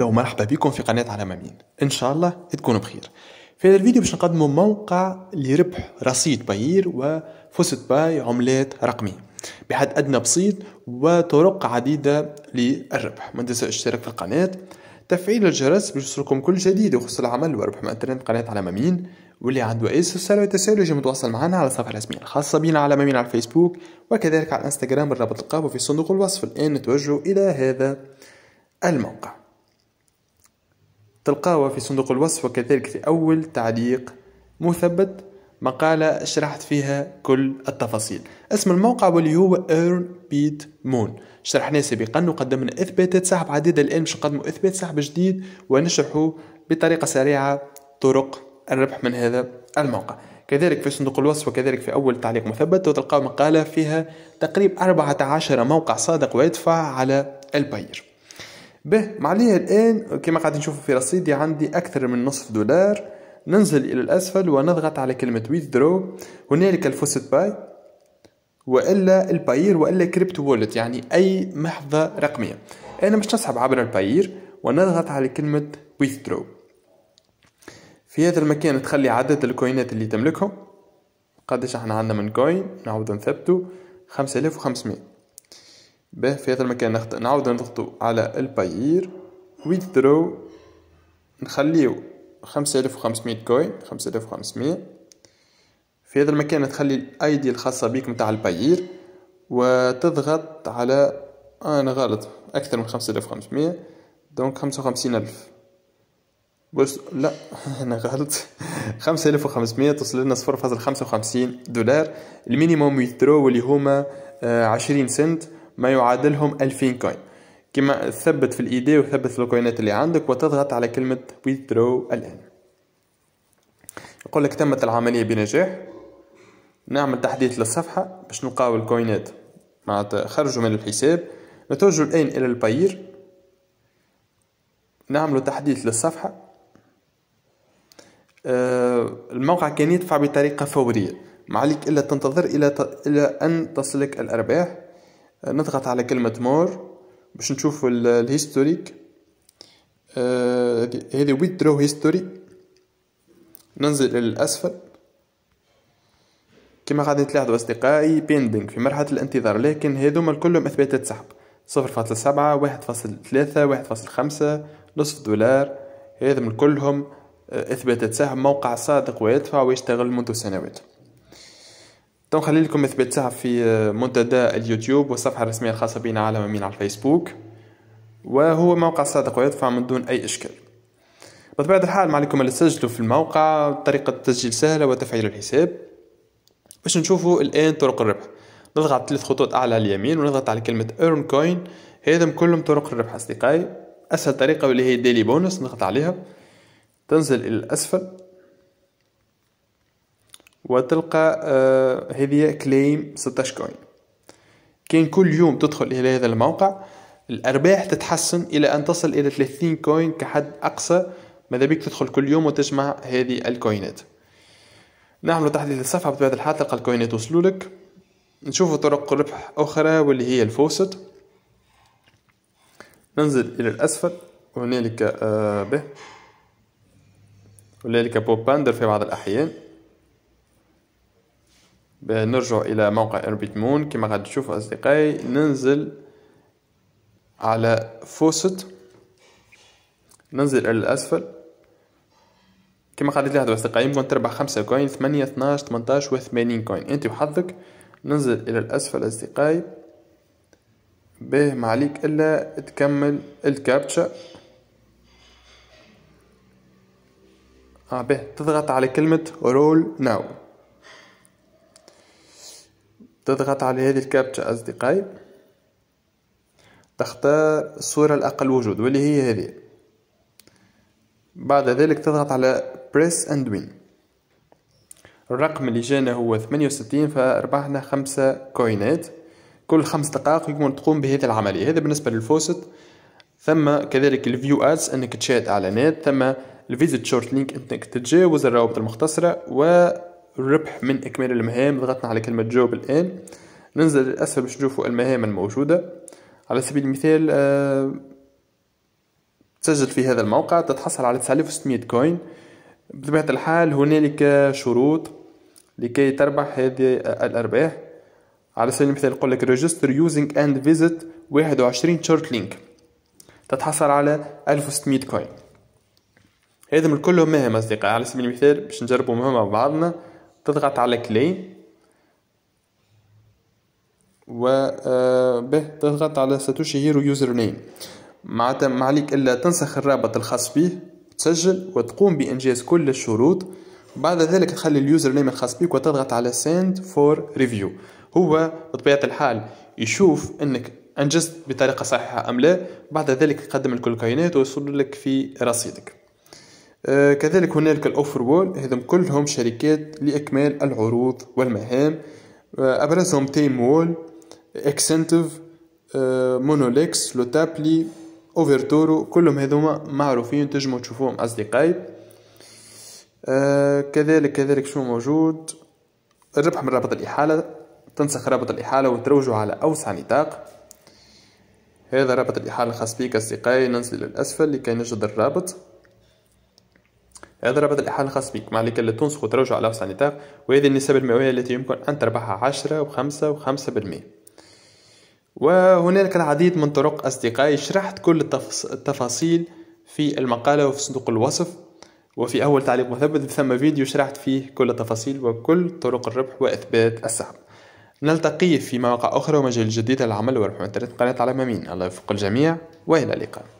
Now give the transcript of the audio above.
لو مرحبا بكم في قناة على مامين ان شاء الله تكونوا بخير في هذا الفيديو باش نقدموا موقع لربح رصيد باير وفوست باي عملات رقمية بحد أدنى بسيط وطرق عديدة للربح ما تنسوا الاشتراك في القناة تفعيل الجرس باش يوصلكم كل جديد يخص العمل وربح من انترنت قناة على مامين واللي عنده أي سؤال وتساؤل يجي متواصل معنا على الصفحة الرسمية الخاصة بنا على مامين على الفيسبوك وكذلك على الانستغرام الرابط القابو في صندوق الوصف الآن نتوجه إلى هذا الموقع تلقاها في صندوق الوصف وكذلك في أول تعليق مثبت مقالة شرحت فيها كل التفاصيل اسم الموقع واللي هو Earn Beat Moon شرحناه سابقا وقدمنا إثباتات سحب عديدة الآن باش نقدموا إثبات سحب جديد ونشرحه بطريقة سريعة طرق الربح من هذا الموقع كذلك في صندوق الوصف وكذلك في أول تعليق مثبت وتلقاو مقالة فيها تقريب 14 موقع صادق ويدفع على الباير به معليه الآن كما قاعدين نشوفوا في رصيدي عندي أكثر من نصف دولار ننزل إلى الأسفل ونضغط على كلمة withdraw هنالك الفوست باي وإلا الباير وإلا كريبتو وولت يعني أي محظه رقمية أنا مش نسحب عبر الباير ونضغط على كلمة withdraw في هذا المكان تخلي عدد الكوينات اللي تملكهم قداش احنا عندنا من كوين نعاود نثبتو 5500 به في هذا المكان نخط... نعود نضغطو على الباير ويدرو نخليو خمسة آلاف وخمسمية كوين خمسة آلاف وخمسمية في هذا المكان تخلي الاي دي الخاصة بيك متاع الباير وتضغط على آه، انا غلط اكثر من خمسة آلاف وخمسمية دونك خمسة وخمسين ألف بس لا انا غلط خمسة وخمسمية توصل لنا صفر خمسة وخمسين دولار المينيموم ويثرو اللي هما آه، عشرين سنت ما يعادلهم 2000 كوين كما ثبت في الايدي وثبت في الكوينات اللي عندك وتضغط على كلمة withdraw الآن يقول لك تمت العملية بنجاح نعمل تحديث للصفحة باش نلقاو الكوينات معناتها خرجوا من الحساب نتوجه الآن إلى الباير نعمل تحديث للصفحة آه، الموقع كان يدفع بطريقة فورية ما عليك إلا تنتظر إلى إلى أن تصلك الأرباح نضغط على كلمة مور باش نشوف الهيستوريك آه، هذه ويدرو هيستوري ننزل إلى الأسفل كما غادي تلاحظوا أصدقائي بيندينغ في مرحلة الانتظار لكن هذوما كلهم إثباتات سحب صفر فاصل سبعة واحد فاصل ثلاثة واحد فاصل خمسة نصف دولار هذا من كلهم آه، إثباتات سحب موقع صادق ويدفع ويشتغل منذ سنوات دونك خلي لكم اثبات ساعه في آه، منتدى اليوتيوب والصفحه الرسميه الخاصه بنا على مين على الفيسبوك وهو موقع صادق ويدفع من دون اي اشكال بطبيعة الحال ما عليكم الا تسجلوا في الموقع طريقة التسجيل سهلة وتفعيل الحساب باش نشوفوا الان طرق الربح نضغط ثلاث خطوط اعلى اليمين ونضغط على كلمة ايرن كوين هذا كلهم طرق الربح اصدقائي اسهل طريقة واللي هي ديلي بونس نضغط عليها تنزل الى الاسفل وتلقى آه، هذه كليم 16 كوين كان كل يوم تدخل إلى هذا الموقع الأرباح تتحسن إلى أن تصل إلى 30 كوين كحد أقصى ماذا بيك تدخل كل يوم وتجمع هذه الكوينات نعمل تحديث الصفحة بطبيعة الحال تلقى الكوينات وصلولك نشوف طرق ربح أخرى واللي هي الفوسط ننزل إلى الأسفل وهنالك آه، به هنالك بوب باندر في بعض الأحيان نرجع الى موقع اوربيت مون كما غادي تشوفوا اصدقائي ننزل على فوسط ننزل الى الاسفل كما غادي تلاحظوا اصدقائي يمكن تربح خمسة كوين ثمانية اثناش ثمنتاش و كوين انت وحظك ننزل الى الاسفل اصدقائي به ما عليك الا تكمل الكابتشا اه به تضغط على كلمة رول ناو تضغط على هذه الكابتشا أصدقائي تختار الصورة الأقل وجود واللي هي هذه بعد ذلك تضغط على بريس اند وين الرقم اللي جانا هو 68 فربحنا خمسة كوينات كل خمس دقائق يكون تقوم بهذه العملية هذا بالنسبة للفوست ثم كذلك الفيو ادز انك تشاهد اعلانات ثم الفيزيت شورت لينك انك تتجاوز الروابط المختصرة و الربح من إكمال المهام ضغطنا على كلمة جوب الآن ننزل للأسفل باش نشوفوا المهام الموجودة على سبيل المثال آه، تسجل في هذا الموقع تتحصل على 9600 كوين بطبيعة الحال هنالك شروط لكي تربح هذه الأرباح على سبيل المثال يقول لك ريجستر يوزنج اند فيزيت 21 شورت لينك تتحصل على 1600 كوين هذم كلهم مهام أصدقائي على سبيل المثال باش نجربوا مهمة مع بعضنا تضغط على كلي و آه، به تضغط على ساتوشي هيرو يوزر نيم معناتها ما عليك الا تنسخ الرابط الخاص به تسجل وتقوم بانجاز كل الشروط بعد ذلك تخلي اليوزر نيم الخاص بك وتضغط على send for review هو بطبيعة الحال يشوف انك انجزت بطريقة صحيحة ام لا بعد ذلك يقدم لك الكائنات ويوصل لك في رصيدك آه، كذلك هنالك الأوفر وول هذم كلهم شركات لإكمال العروض والمهام آه، أبرزهم تيم وول إكسنتف مونوليكس لوتابلي اوفرتورو كلهم هذوما معروفين تجمو تشوفوهم أصدقائي آه، كذلك كذلك شو موجود الربح من رابط الإحالة تنسخ رابط الإحالة وتروجوا على أوسع نطاق هذا رابط الإحالة الخاص بك أصدقائي ننزل للأسفل لكي نجد الرابط هذا ربط الإحالة الخاص بك ما عليك ألا تنسخ وترجع على عن نطاق وهذه النسبة المئوية التي يمكن أن تربحها عشرة وخمسة وخمسة بالمئة وهنالك العديد من طرق أصدقائي شرحت كل التفاصيل في المقالة وفي صندوق الوصف وفي أول تعليق مثبت ثم فيديو شرحت فيه كل التفاصيل وكل طرق الربح وإثبات السحب نلتقي في مواقع أخرى ومجال جديد للعمل والربح من قناة على ممين الله يوفق الجميع وإلى اللقاء